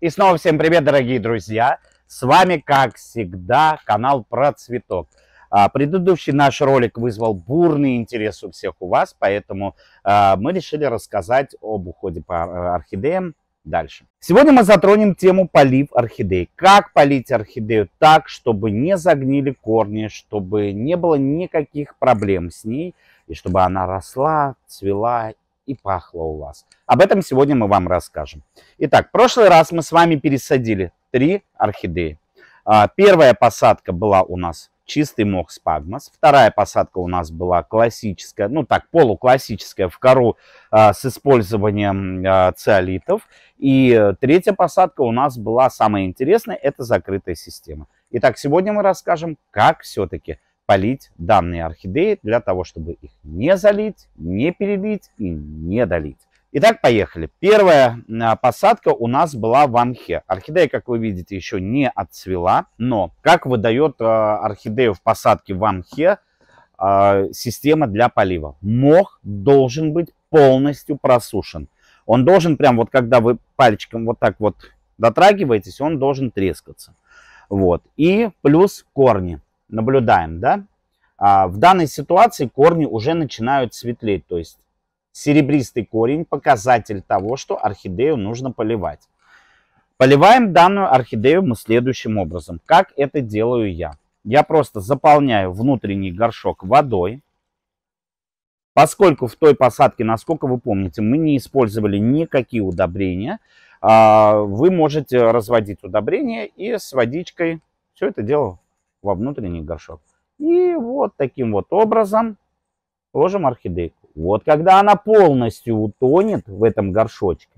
И снова всем привет, дорогие друзья! С вами, как всегда, канал про цветок. А, предыдущий наш ролик вызвал бурный интерес у всех у вас, поэтому а, мы решили рассказать об уходе по орхидеям дальше. Сегодня мы затронем тему полив орхидей. Как полить орхидею так, чтобы не загнили корни, чтобы не было никаких проблем с ней, и чтобы она росла, цвела и пахло у вас. Об этом сегодня мы вам расскажем. Итак, в прошлый раз мы с вами пересадили три орхидеи. А, первая посадка была у нас чистый мох спагмос. Вторая посадка у нас была классическая, ну так, полуклассическая в кору а, с использованием а, циолитов. И третья посадка у нас была самая интересная, это закрытая система. Итак, сегодня мы расскажем, как все-таки полить данные орхидеи для того, чтобы их не залить, не перелить и не долить. Итак, поехали. Первая а, посадка у нас была в анхе. Орхидея, как вы видите, еще не отцвела, но как выдает а, орхидею в посадке в анхе а, система для полива? Мох должен быть полностью просушен. Он должен прям вот, когда вы пальчиком вот так вот дотрагиваетесь, он должен трескаться. Вот. И плюс корни наблюдаем, да, а в данной ситуации корни уже начинают светлеть, то есть серебристый корень показатель того, что орхидею нужно поливать. Поливаем данную орхидею мы следующим образом. Как это делаю я? Я просто заполняю внутренний горшок водой. Поскольку в той посадке, насколько вы помните, мы не использовали никакие удобрения, а, вы можете разводить удобрения и с водичкой все это дело во внутренний горшок. И вот таким вот образом ложим орхидейку. Вот когда она полностью утонет в этом горшочке,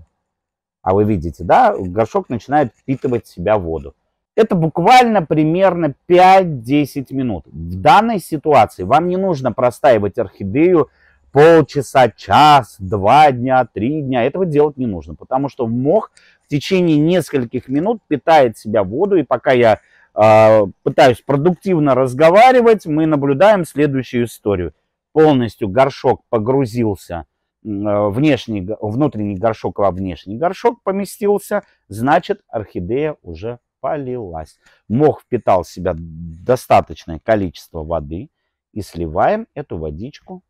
а вы видите, да, горшок начинает впитывать в себя воду. Это буквально примерно 5-10 минут. В данной ситуации вам не нужно простаивать орхидею полчаса, час, два дня, три дня. Этого делать не нужно, потому что мох в течение нескольких минут питает себя воду. И пока я а, пытаюсь продуктивно разговаривать, мы наблюдаем следующую историю. Полностью горшок погрузился, э, внешний, внутренний горшок во внешний горшок поместился, значит орхидея уже полилась. Мох впитал в себя достаточное количество воды и сливаем эту водичку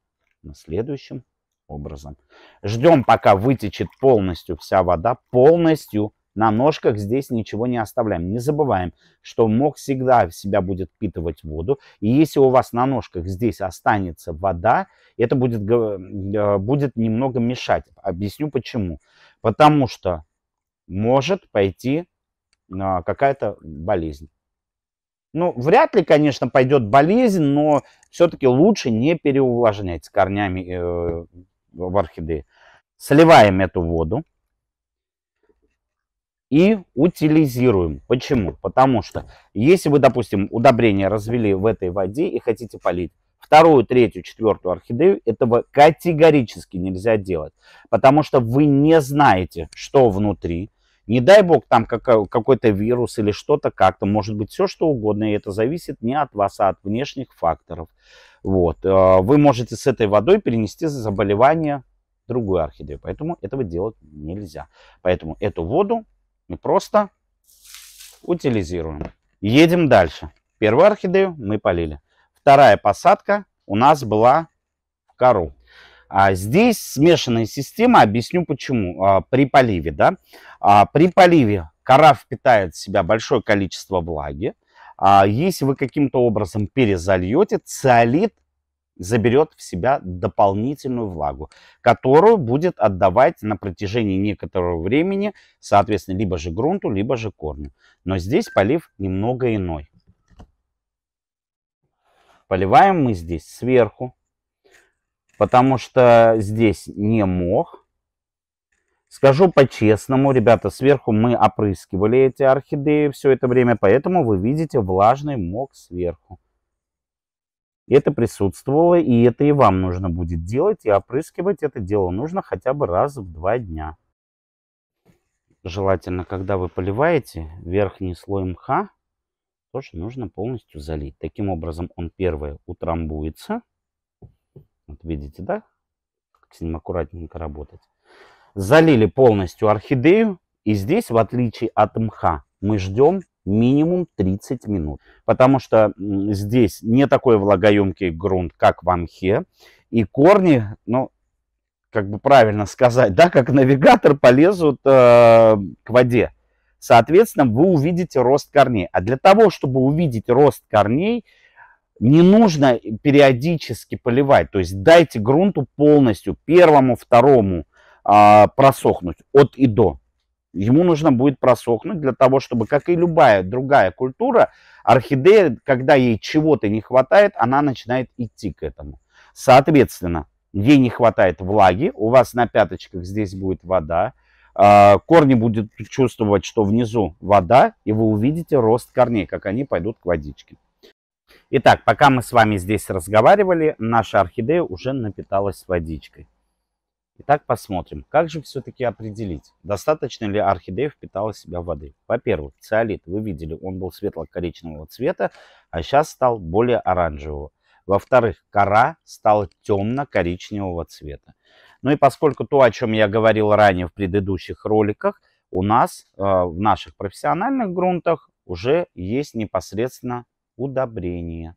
на следующим образом. Ждем, пока вытечет полностью вся вода, полностью на ножках здесь ничего не оставляем. Не забываем, что мох всегда в себя будет впитывать воду. И если у вас на ножках здесь останется вода, это будет, э, будет немного мешать. Объясню почему. Потому что может пойти а, какая-то болезнь. Ну, вряд ли, конечно, пойдет болезнь, но все-таки лучше не переувлажнять корнями э, в орхидеи. Сливаем эту воду и утилизируем. Почему? Потому что если вы, допустим, удобрение развели в этой воде и хотите полить, вторую, третью, четвертую орхидею, этого категорически нельзя делать, потому что вы не знаете, что внутри. Не дай бог, там какой-то вирус или что-то как-то, может быть, все что угодно, и это зависит не от вас, а от внешних факторов. Вот. Э, вы можете с этой водой перенести заболевание другую орхидею, поэтому этого делать нельзя. Поэтому эту воду мы просто утилизируем. Едем дальше. Первую орхидею мы полили. Вторая посадка у нас была в кору. А здесь смешанная система, объясню почему. А, при поливе, да, а, при поливе кора впитает в себя большое количество влаги. А, если вы каким-то образом перезальете, циолит заберет в себя дополнительную влагу, которую будет отдавать на протяжении некоторого времени, соответственно, либо же грунту, либо же корню. Но здесь полив немного иной. Поливаем мы здесь сверху, потому что здесь не мох. Скажу по-честному, ребята, сверху мы опрыскивали эти орхидеи все это время, поэтому вы видите влажный мох сверху. Это присутствовало, и это и вам нужно будет делать, и опрыскивать это дело нужно хотя бы раз в два дня. Желательно, когда вы поливаете верхний слой мха, тоже нужно полностью залить. Таким образом он, первое, утрамбуется. Вот видите, да? Как с ним аккуратненько работать. Залили полностью орхидею. И здесь, в отличие от мха, мы ждем минимум 30 минут, потому что здесь не такой влагоемкий грунт, как в Амхе, и корни, ну, как бы правильно сказать, да, как навигатор полезут э, к воде. Соответственно, вы увидите рост корней. А для того, чтобы увидеть рост корней, не нужно периодически поливать. То есть дайте грунту полностью, первому, второму, э, просохнуть от и до ему нужно будет просохнуть для того, чтобы, как и любая другая культура, орхидея, когда ей чего-то не хватает, она начинает идти к этому. Соответственно, ей не хватает влаги, у вас на пяточках здесь будет вода, а, корни будут чувствовать, что внизу вода, и вы увидите рост корней, как они пойдут к водичке. Итак, пока мы с вами здесь разговаривали, наша орхидея уже напиталась водичкой. Так посмотрим, как же все-таки определить, достаточно ли орхидея впитала в себя воды. Во-первых, циолит, вы видели, он был светло-коричневого цвета, а сейчас стал более оранжевого. Во-вторых, кора стала темно-коричневого цвета. Ну и поскольку то, о чем я говорил ранее в предыдущих роликах, у нас э, в наших профессиональных грунтах уже есть непосредственно удобрение.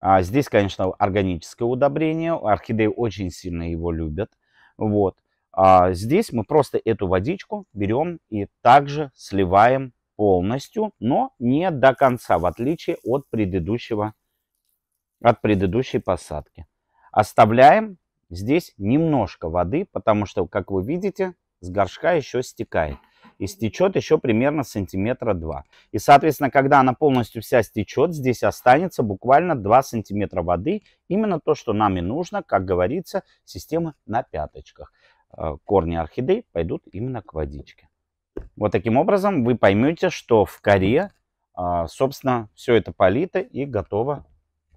А здесь, конечно, органическое удобрение. Орхидеи очень сильно его любят. Вот. А здесь мы просто эту водичку берем и также сливаем полностью, но не до конца, в отличие от, предыдущего, от предыдущей посадки. Оставляем здесь немножко воды, потому что, как вы видите, с горшка еще стекает и стечет еще примерно сантиметра 2. И, соответственно, когда она полностью вся стечет, здесь останется буквально 2 сантиметра воды. Именно то, что нам и нужно, как говорится, система на пяточках. Э, корни орхидей пойдут именно к водичке. Вот таким образом вы поймете, что в коре, а, собственно, все это полито и готово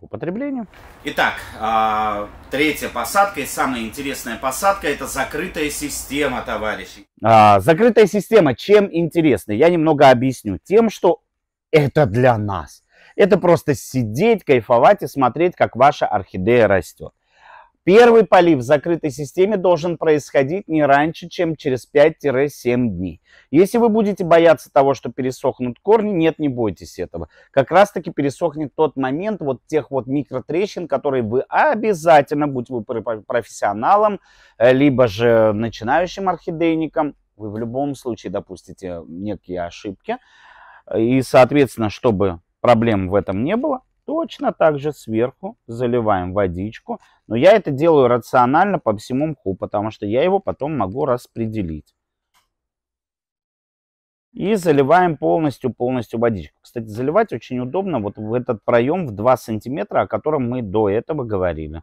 употреблению. Итак, а, третья посадка и самая интересная посадка – это закрытая система, товарищи. А, закрытая система чем интересна? Я немного объясню. Тем, что это для нас. Это просто сидеть, кайфовать и смотреть, как ваша орхидея растет. Первый полив в закрытой системе должен происходить не раньше, чем через 5-7 дней. Если вы будете бояться того, что пересохнут корни, нет, не бойтесь этого. Как раз таки пересохнет тот момент вот тех вот микротрещин, которые вы обязательно, будь вы профессионалом, э, либо же начинающим орхидейником, вы в любом случае допустите некие ошибки. И, соответственно, чтобы проблем в этом не было, Точно так же сверху заливаем водичку. Но я это делаю рационально по всему мху, потому что я его потом могу распределить. И заливаем полностью-полностью водичку. Кстати, заливать очень удобно вот в этот проем в 2 сантиметра, о котором мы до этого говорили.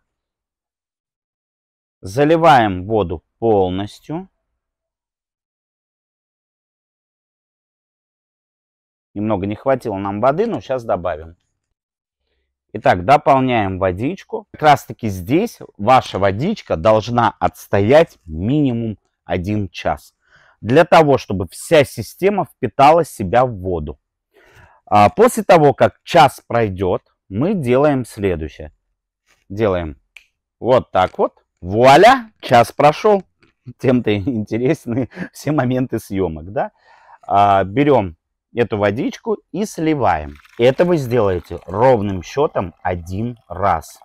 Заливаем воду полностью. Немного не хватило нам воды, но сейчас добавим. Итак, дополняем водичку. Как раз таки здесь ваша водичка должна отстоять минимум 1 час. Для того, чтобы вся система впитала себя в воду. А после того, как час пройдет, мы делаем следующее. Делаем вот так вот. Вуаля, час прошел. Тем-то интересны все моменты съемок. Да? А, берем эту водичку и сливаем. Это вы сделаете ровным счетом один раз.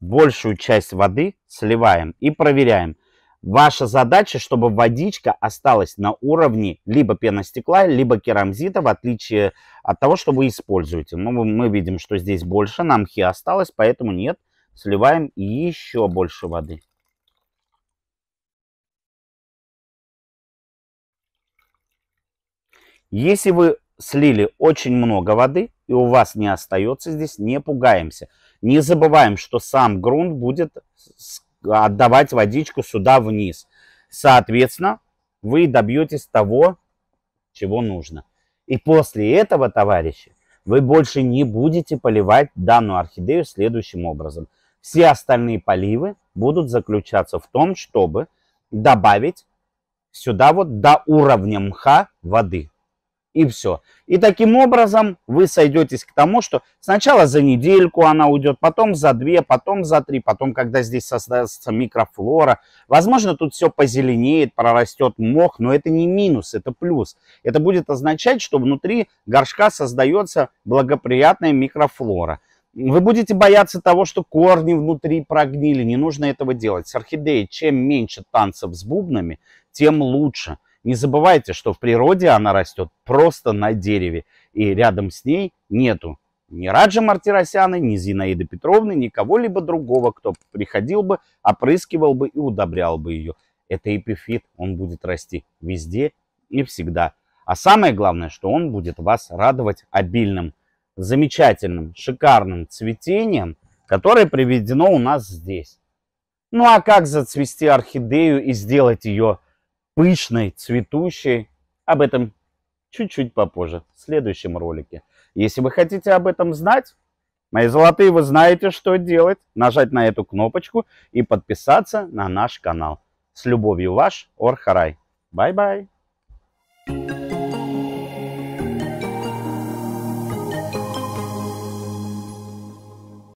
Большую часть воды сливаем и проверяем. Ваша задача, чтобы водичка осталась на уровне либо пеностекла, либо керамзита, в отличие от того, что вы используете. Но ну, мы видим, что здесь больше намхи осталось, поэтому нет. Сливаем еще больше воды. Если вы слили очень много воды и у вас не остается здесь, не пугаемся. Не забываем, что сам грунт будет отдавать водичку сюда вниз. Соответственно, вы добьетесь того, чего нужно. И после этого, товарищи, вы больше не будете поливать данную орхидею следующим образом. Все остальные поливы будут заключаться в том, чтобы добавить сюда вот до уровня мха воды и все. И таким образом вы сойдетесь к тому, что сначала за недельку она уйдет, потом за две, потом за три, потом, когда здесь создастся микрофлора, возможно, тут все позеленеет, прорастет мох, но это не минус, это плюс. Это будет означать, что внутри горшка создается благоприятная микрофлора. Вы будете бояться того, что корни внутри прогнили, не нужно этого делать. С орхидеей чем меньше танцев с бубнами, тем лучше – не забывайте, что в природе она растет просто на дереве, и рядом с ней нету ни Раджа Мартиросяны, ни Зинаиды Петровны, ни кого-либо другого, кто приходил бы, опрыскивал бы и удобрял бы ее. Это эпифит, он будет расти везде и всегда. А самое главное, что он будет вас радовать обильным, замечательным, шикарным цветением, которое приведено у нас здесь. Ну а как зацвести орхидею и сделать ее пышной, цветущей. Об этом чуть-чуть попозже, в следующем ролике. Если вы хотите об этом знать, мои золотые, вы знаете, что делать. Нажать на эту кнопочку и подписаться на наш канал. С любовью ваш Орхарай. Бай-бай. Thank you.